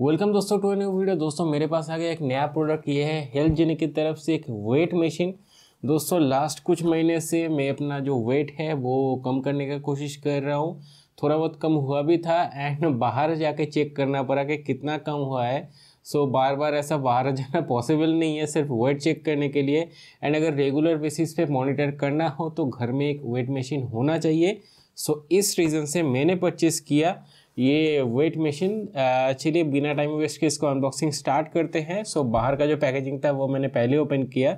welcome दोस्तों to new video दोस्तों मेरे पास आ गया एक नया प्रोडक्ट ये है हेल्थ जेनिक की तरफ से एक वेट मशीन दोस्तों लास्ट कुछ महीने से मैं अपना जो वेट है वो कम करने का कोशिश कर रहा हूँ थोड़ा बहुत कम हुआ भी था एंड बाहर जाके चेक करना पड़ा कि कितना कम हुआ है सो so, बार बार ऐसा बाहर जाना पॉसिबल नहीं है सिर्फ वेट चेक करने के लिए एंड अगर रेगुलर बेसिस पे मॉनिटर करना हो तो घर में एक वेट मशीन होना चाहिए सो so, इस रीज़न से मैंने परचेस किया ये वेट मशीन चलिए बिना टाइम वेस्ट के इसको अनबॉक्सिंग स्टार्ट करते हैं सो so, बाहर का जो पैकेजिंग था वो मैंने पहले ओपन किया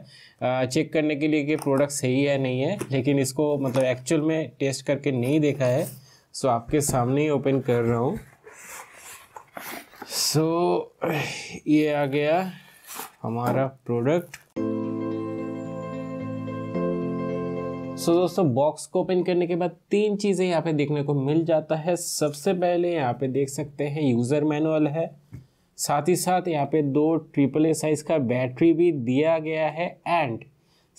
चेक uh, करने के लिए कि प्रोडक्ट सही है नहीं है लेकिन इसको मतलब एक्चुअल में टेस्ट करके नहीं देखा है सो so, आपके सामने ही ओपन कर रहा हूँ सो so, ये आ गया हमारा प्रोडक्ट सो so, दोस्तों बॉक्स को ओपन करने के बाद तीन चीज़ें यहाँ पे देखने को मिल जाता है सबसे पहले यहाँ पे देख सकते हैं यूज़र मैनुअल है साथ ही साथ यहाँ पे दो ट्रिपल ए साइज़ का बैटरी भी दिया गया है एंड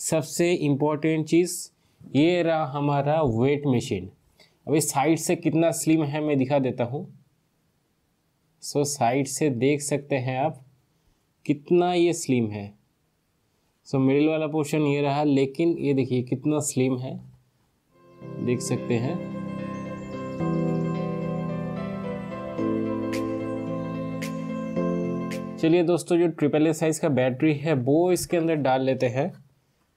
सबसे इम्पोर्टेंट चीज़ ये रहा हमारा वेट मशीन अभी साइड से कितना स्लिम है मैं दिखा देता हूँ सो so, साइड से देख सकते हैं आप कितना ये स्लिम है सो मिडिल वाला पोर्शन ये रहा लेकिन ये देखिए कितना स्लिम है देख सकते हैं चलिए दोस्तों जो ट्रिपल ए साइज़ का बैटरी है वो इसके अंदर डाल लेते हैं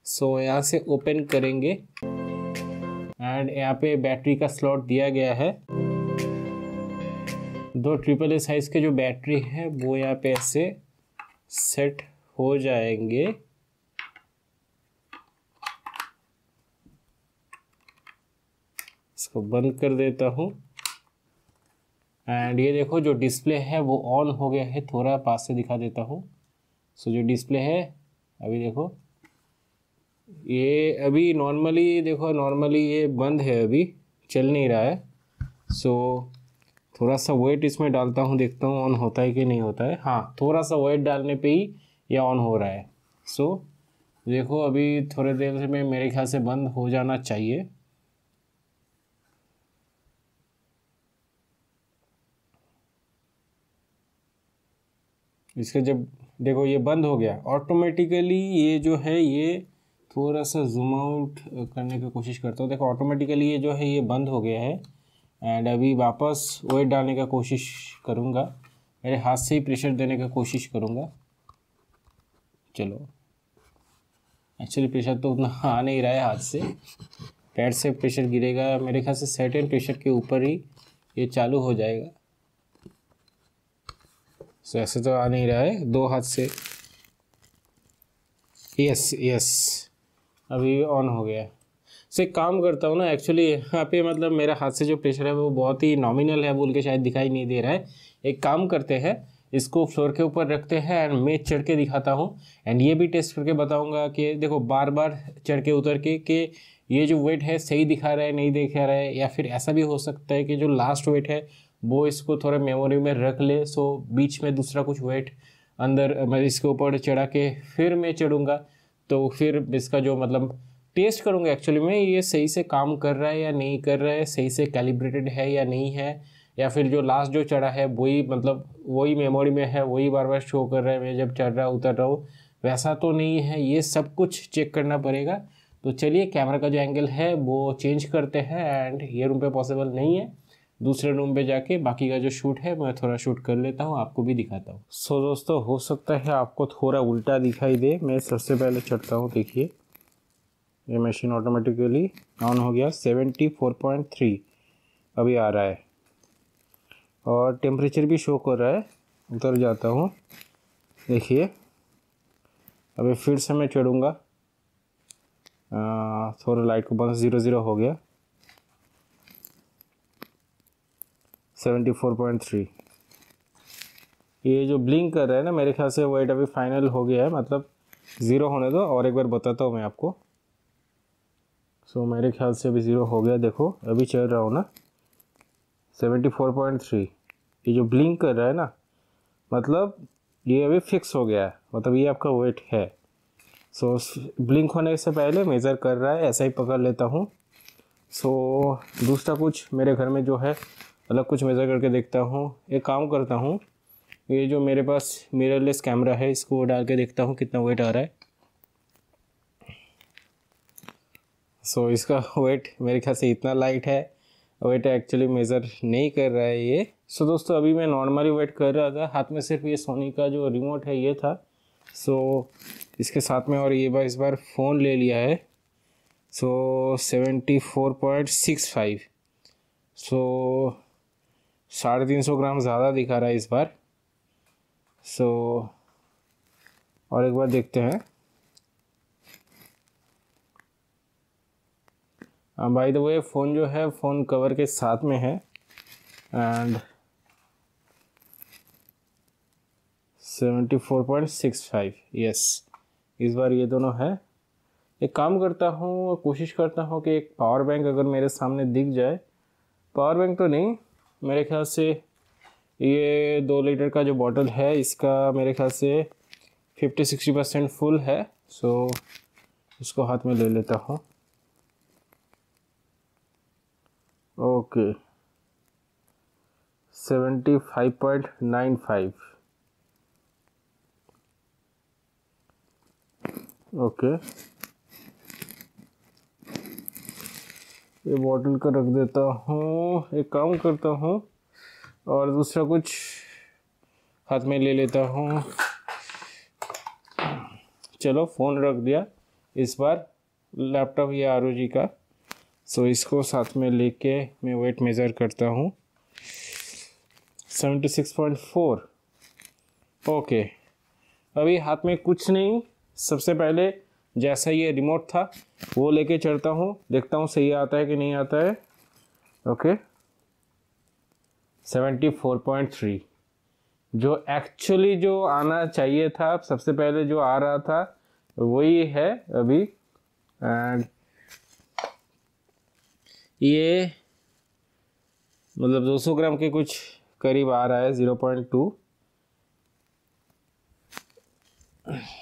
सो so, यहाँ से ओपन करेंगे एंड यहाँ पे बैटरी का स्लॉट दिया गया है दो ट्रिपल ए साइज़ के जो बैटरी है वो यहाँ पे ऐसे सेट हो जाएंगे इसको बंद कर देता हूँ एंड ये देखो जो डिस्प्ले है वो ऑन हो गया है थोड़ा पास से दिखा देता हूँ सो जो डिस्प्ले है अभी देखो ये अभी नॉर्मली देखो नॉर्मली ये बंद है अभी चल नहीं रहा है सो so, थोड़ा सा वेट इसमें डालता हूँ देखता हूँ ऑन होता है कि नहीं होता है हाँ थोड़ा सा वेट डालने पे ही ये ऑन हो रहा है सो so, देखो अभी थोड़े देर में मेरे ख्याल से बंद हो जाना चाहिए इसका जब देखो ये बंद हो गया ऑटोमेटिकली ये जो है ये थोड़ा सा जूम आउट करने की कोशिश करता हूँ देखो ऑटोमेटिकली ये जो है ये बंद हो गया है एंड अभी वापस वेट डालने का कोशिश करूँगा मेरे हाथ से ही प्रेशर देने का कोशिश करूँगा चलो एक्चुअली प्रेशर तो उतना आ नहीं रहा है हाथ से पैर से प्रेशर गिरेगा मेरे ख्याल से सेटेन प्रेशर के ऊपर ही ये चालू हो जाएगा सो ऐसे तो आ नहीं रहा है दो हाथ से यस यस अभी ऑन हो गया से काम करता हूँ ना एक्चुअली यहाँ पे मतलब मेरा हाथ से जो प्रेशर है वो बहुत ही नॉमिनल है बोल के शायद दिखाई नहीं दे रहा है एक काम करते हैं इसको फ्लोर के ऊपर रखते हैं एंड मैं चढ़ के दिखाता हूँ एंड ये भी टेस्ट करके बताऊँगा कि देखो बार बार चढ़ के उतर के कि ये जो वेट है सही दिखा रहा है नहीं दिखा रहा है या फिर ऐसा भी हो सकता है कि जो लास्ट वेट है वो इसको थोड़ा मेमोरी में रख ले सो बीच में दूसरा कुछ वेट अंदर मैं इसके ऊपर चढ़ा के फिर मैं चढ़ूँगा तो फिर इसका जो मतलब टेस्ट करूँगा एक्चुअली में ये सही से काम कर रहा है या नहीं कर रहा है सही से कैलिब्रेटेड है या नहीं है या फिर जो लास्ट जो चढ़ा है वही मतलब वही मेमोरी में है वही बार बार शो कर रहा है मैं जब चढ़ रहा उतर रहा हूँ वैसा तो नहीं है ये सब कुछ चेक करना पड़ेगा तो चलिए कैमरा का जो एंगल है वो चेंज करते हैं एंड ये रूम पे पॉसिबल नहीं है दूसरे रूम पे जाके बाकी का जो शूट है मैं थोड़ा शूट कर लेता हूँ आपको भी दिखाता हूँ सो so, दोस्तों हो सकता है आपको थोड़ा उल्टा दिखाई दे मैं सबसे पहले चढ़ता हूँ देखिए ये मशीन ऑटोमेटिकली ऑन हो गया सेवेंटी फोर पॉइंट थ्री अभी आ रहा है और टेम्परेचर भी शो कर रहा है उतर जाता हूँ देखिए अभी फिर से मैं चढ़ूँगा थोड़ा लाइट को बंद ज़ीरो ज़ीरो हो गया सेवेंटी फोर पॉइंट थ्री ये जो ब्लिंक कर रहा है ना मेरे ख्याल से वेट अभी फाइनल हो गया है मतलब ज़ीरो होने दो और एक बार बताता हूँ मैं आपको सो so, मेरे ख्याल से अभी ज़ीरो हो गया देखो अभी चल रहा हूँ ना सेवेंटी फोर पॉइंट थ्री ये जो ब्लिंक कर रहा है ना मतलब ये अभी फिक्स हो गया है मतलब ये आपका वेट है सो so, ब्लिंक होने से पहले मेज़र कर रहा है ऐसा ही पकड़ लेता हूँ सो so, दूसरा कुछ मेरे घर में जो है अलग मतलब कुछ मेज़र करके देखता हूँ एक काम करता हूँ ये जो मेरे पास मिररलेस कैमरा है इसको डाल के देखता हूँ कितना वेट आ रहा है सो so, इसका वेट मेरे ख्याल से इतना लाइट है वेट एक्चुअली मेज़र नहीं कर रहा है ये सो so, दोस्तों अभी मैं नॉर्मली वेट कर रहा था हाथ में सिर्फ ये सोनी का जो रिमोट है ये था सो so, इसके साथ में और ये बार इस बार फ़ोन ले लिया है so seventy four point six five so साढ़े तीन सौ ग्राम ज़्यादा दिखा रहा है इस बार सो so, और एक बार देखते हैं भाई तो वो फ़ोन जो है फ़ोन कवर के साथ में है and seventy four point six five yes इस बार ये दोनों है एक काम करता हूँ कोशिश करता हूँ कि एक पावर बैंक अगर मेरे सामने दिख जाए पावर बैंक तो नहीं मेरे ख्याल से ये दो लीटर का जो बॉटल है इसका मेरे ख्याल से फिफ्टी सिक्सटी परसेंट फुल है सो इसको हाथ में ले लेता हूँ okay seventy five point nine five okay ये बॉटल का रख देता हूँ एक काम करता हूँ और दूसरा कुछ हाथ में ले लेता हूँ चलो फ़ोन रख दिया इस बार लैपटॉप ये आर जी का सो इसको साथ में लेके मैं वेट मेज़र करता हूँ seventy six point four okay अभी हाथ में कुछ नहीं सबसे पहले जैसा ये रिमोट था वो लेके चढ़ता हूँ देखता हूँ सही आता है कि नहीं आता है okay seventy four point three जो एक्चुअली जो आना चाहिए था सबसे पहले जो आ रहा था वही है अभी एंड ये मतलब 200 ग्राम के कुछ करीब आ रहा है 0.2 पॉइंट टू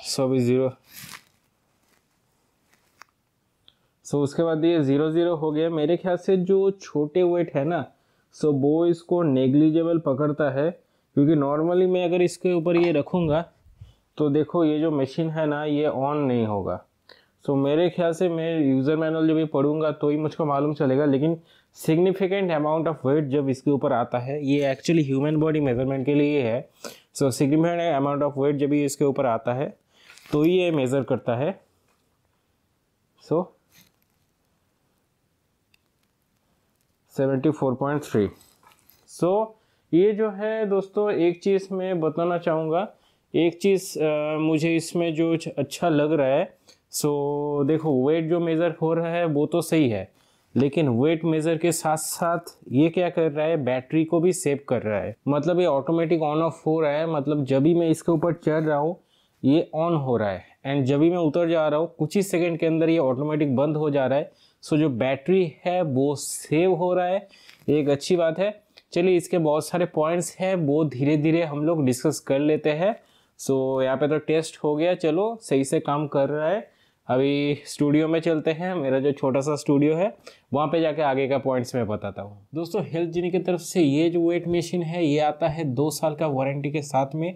सो अभी ज़ीरो सो so, उसके बाद ये ज़ीरो ज़ीरो हो गया मेरे ख्याल से जो छोटे वेट है ना सो so, वो इसको नेग्लिजेबल पकड़ता है क्योंकि नॉर्मली मैं अगर इसके ऊपर ये रखूँगा तो देखो ये जो मशीन है ना ये ऑन नहीं होगा सो so, मेरे ख्याल से मैं यूज़र मैनुअल जब ये पढ़ूंगा तो ही मुझको मालूम चलेगा लेकिन सिग्निफिकेंट अमाउंट ऑफ वेट जब इसके ऊपर आता है ये एक्चुअली ह्यूमन बॉडी मेजरमेंट के लिए है so significant amount of weight जब ये इसके ऊपर आता है तो ही ये मेज़र करता है so so, seventy four point three so ये जो है दोस्तों एक चीज़ मैं बताना चाहूँगा एक चीज़ मुझे इसमें जो अच्छा लग रहा है सो देखो वेट जो मेज़र हो रहा है वो तो सही है लेकिन वेट मेज़र के साथ साथ ये क्या कर रहा है बैटरी को भी सेव कर रहा है मतलब ये ऑटोमेटिक ऑन ऑफ हो रहा है मतलब जब भी मैं इसके ऊपर चढ़ रहा हूँ ये ऑन हो रहा है एंड जब भी मैं उतर जा रहा हूँ कुछ ही सेकंड के अंदर ये ऑटोमेटिक बंद हो जा रहा है सो जो बैटरी है वो सेव हो रहा है एक अच्छी बात है चलिए इसके बहुत सारे पॉइंट्स हैं वो धीरे धीरे हम लोग डिस्कस कर लेते हैं सो so, यहाँ पे तो टेस्ट हो गया चलो सही से काम कर रहा है अभी स्टूडियो में चलते हैं मेरा जो छोटा सा स्टूडियो है वहाँ पे जाके आगे का पॉइंट्स मैं बताता हूँ दोस्तों हेल्थ जीनी की तरफ से ये जो वेट मशीन है ये आता है दो साल का वारंटी के साथ में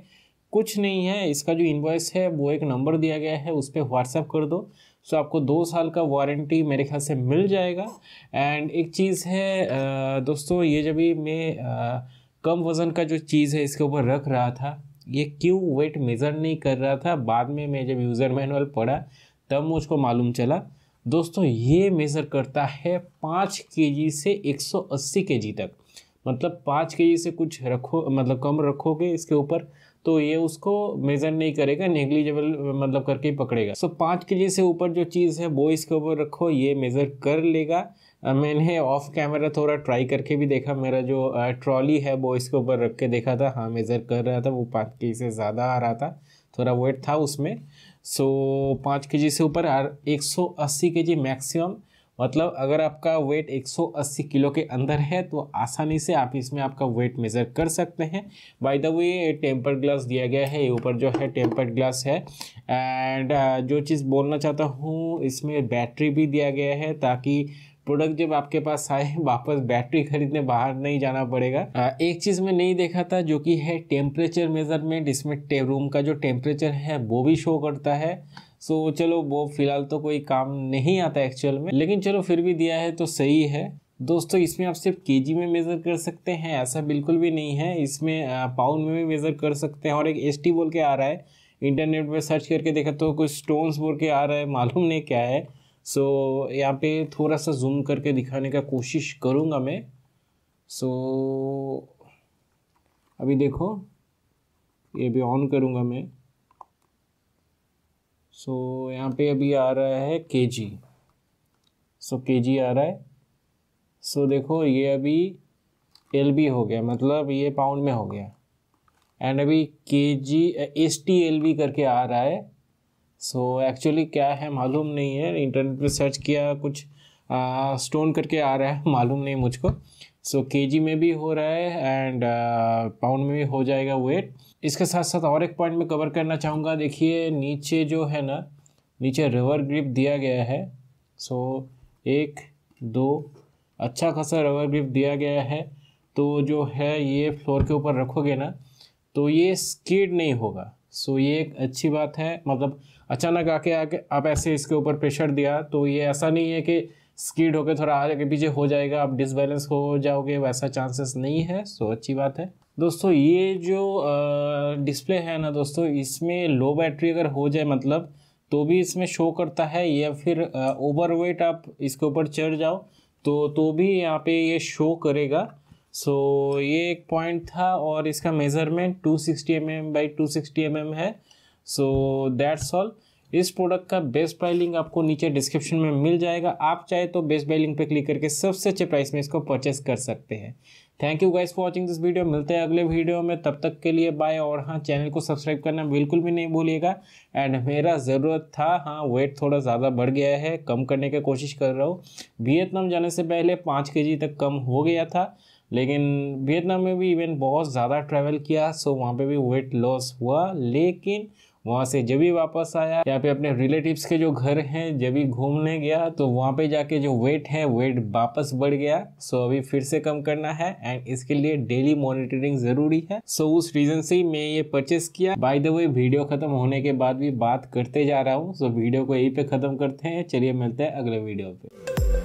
कुछ नहीं है इसका जो इन्वॉइस है वो एक नंबर दिया गया है उस पर व्हाट्सएप कर दो सो आपको दो साल का वारंटी मेरे ख्याल से मिल जाएगा एंड एक चीज़ है दोस्तों ये जब भी मैं कम वज़न का जो चीज़ है इसके ऊपर रख रहा था ये क्यों वेट मेज़र नहीं कर रहा था बाद में मैं जब यूज़र मैनुअल पढ़ा तब मुझको मालूम चला दोस्तों ये मेज़र करता है पाँच के से एक के तक मतलब पाँच के से कुछ रखो मतलब कम रखोगे इसके ऊपर तो ये उसको मेज़र नहीं करेगा नेग्लिजेबल मतलब करके ही पकड़ेगा सो पाँच के जी से ऊपर जो चीज़ है वो इसके ऊपर रखो ये मेज़र कर लेगा मैंने ऑफ कैमरा थोड़ा ट्राई करके भी देखा मेरा जो ट्रॉली है वो इसके ऊपर रख के देखा था हाँ मेज़र कर रहा था वो पाँच के जी से ज़्यादा आ रहा था थोड़ा वेट था उसमें सो पाँच के जी से ऊपर और एक सौ अस्सी के जी मैक्सिमम मतलब अगर आपका वेट 180 किलो के अंदर है तो आसानी से आप इसमें आपका वेट मेज़र कर सकते हैं by the way tempered glass दिया गया है ये ऊपर जो है टेम्पर्ड ग्लास है एंड uh, जो चीज़ बोलना चाहता हूँ इसमें बैटरी भी दिया गया है ताकि प्रोडक्ट जब आपके पास आए वापस बैटरी खरीदने बाहर नहीं जाना पड़ेगा uh, एक चीज़ में नहीं देखा था जो कि है टेम्परेचर मेजरमेंट इसमें रूम का जो टेम्परेचर है वो भी शो करता है सो so, चलो वो फिलहाल तो कोई काम नहीं आता एक्चुअल में लेकिन चलो फिर भी दिया है तो सही है दोस्तों इसमें आप सिर्फ के में मेज़र कर सकते हैं ऐसा बिल्कुल भी नहीं है इसमें पाउंड में भी मेज़र कर सकते हैं और एक एस बोल के आ रहा है इंटरनेट पर सर्च करके देखा तो कुछ स्टोन्स बोल के आ रहा है मालूम नहीं क्या है सो so, यहाँ पे थोड़ा सा जूम करके दिखाने का कोशिश करूँगा मैं सो so, अभी देखो ये भी ऑन करूँगा मैं सो so, यहाँ पे अभी आ रहा है के जी सो के जी आ रहा है सो so, देखो ये अभी एल बी हो गया मतलब ये पाउंड में हो गया एंड अभी के G S T L B करके आ रहा है सो so, एक्चुअली क्या है मालूम नहीं है इंटरनेट पे सर्च किया कुछ स्टोन करके आ रहा है मालूम नहीं मुझको सो so, के में भी हो रहा है एंड पाउंड uh, में भी हो जाएगा वेट इसके साथ साथ और एक पॉइंट में कवर करना चाहूँगा देखिए नीचे जो है ना नीचे रबर ग्रिप दिया गया है सो so, एक दो अच्छा खासा रबर ग्रिप दिया गया है तो जो है ये फ्लोर के ऊपर रखोगे ना तो ये स्कीड नहीं होगा सो so, ये एक अच्छी बात है मतलब अचानक आके आके आप ऐसे इसके ऊपर प्रेशर दिया तो ये ऐसा नहीं है कि स्कीड होकर थोड़ा आगे पीछे हो जाएगा आप डिसबैलेंस हो जाओगे वैसा चांसेस नहीं है सो अच्छी बात है दोस्तों ये जो डिस्प्ले है ना दोस्तों इसमें लो बैटरी अगर हो जाए मतलब तो भी इसमें शो करता है या फिर ओवरवेट आप इसके ऊपर चढ़ जाओ तो तो भी यहाँ पे ये शो करेगा सो so, ये एक पॉइंट था और इसका measurement 260 sixty M M by two है सो दैट्स ऑल इस प्रोडक्ट का बेस्ट प्राइस लिंक आपको नीचे डिस्क्रिप्शन में मिल जाएगा आप चाहे तो बेस्ट बाई लिंक पर क्लिक करके सबसे अच्छे प्राइस में इसको परचेस कर सकते हैं thank you guys for watching this video मिलते हैं अगले वीडियो में तब तक के लिए बाय और हाँ चैनल को सब्सक्राइब करना बिल्कुल भी नहीं भूलिएगा एंड मेरा ज़रूरत था हाँ वेट थोड़ा ज़्यादा बढ़ गया है कम करने की कोशिश कर रहा हूँ वियतनाम जाने से पहले पाँच के तक कम हो गया था लेकिन वियतनाम में भी इवेंट बहुत ज़्यादा ट्रैवल किया सो वहाँ पे भी वेट लॉस हुआ लेकिन वहाँ से जब भी वापस आया या फिर अपने रिलेटिव्स के जो घर हैं जब भी घूमने गया तो वहाँ पे जाके जो वेट है वेट वापस बढ़ गया सो अभी फिर से कम करना है एंड इसके लिए डेली मॉनिटरिंग जरूरी है सो उस रीजन से ही मैं ये परचेस किया बाय द वे वीडियो खत्म होने के बाद भी बात करते जा रहा हूँ सो वीडियो को यही पे खत्म करते हैं चलिए मिलते हैं अगले वीडियो पे